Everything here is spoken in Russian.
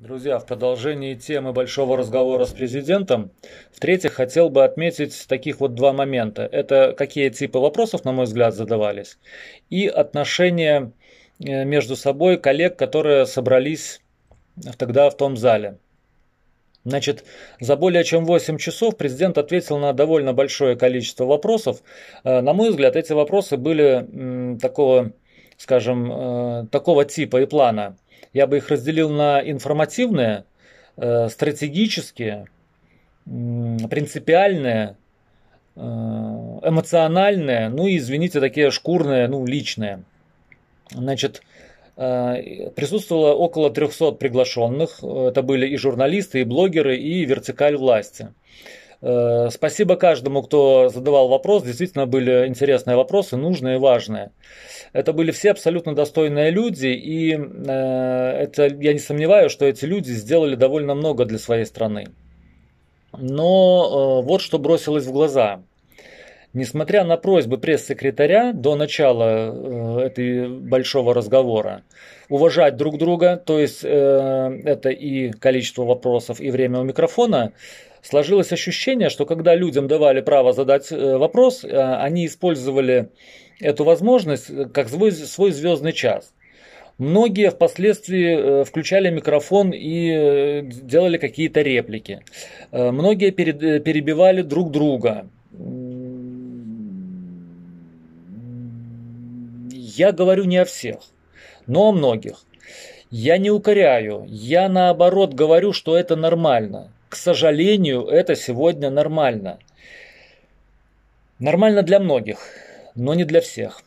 Друзья, в продолжении темы большого разговора с президентом, в-третьих, хотел бы отметить таких вот два момента. Это какие типы вопросов, на мой взгляд, задавались, и отношения э, между собой коллег, которые собрались э, тогда в том зале. Значит, за более чем 8 часов президент ответил на довольно большое количество вопросов. Э, на мой взгляд, эти вопросы были такого скажем, э, такого типа и плана, я бы их разделил на информативные, э, стратегические, принципиальные, э, эмоциональные, ну и, извините, такие шкурные, ну, личные. Значит, присутствовало около 300 приглашенных. Это были и журналисты, и блогеры, и вертикаль власти. Э, спасибо каждому, кто задавал вопрос. Действительно были интересные вопросы, нужные и важные. Это были все абсолютно достойные люди, и э, это, я не сомневаюсь, что эти люди сделали довольно много для своей страны. Но э, вот что бросилось в глаза. Несмотря на просьбы пресс-секретаря до начала э, этой большого разговора уважать друг друга, то есть э, это и количество вопросов, и время у микрофона, сложилось ощущение, что когда людям давали право задать э, вопрос, э, они использовали эту возможность э, как свой, свой звездный час. Многие впоследствии э, включали микрофон и э, делали какие-то реплики. Многие перебивали друг друга. Я говорю не о всех, но о многих. Я не укоряю, я наоборот говорю, что это нормально. К сожалению, это сегодня нормально. Нормально для многих, но не для всех.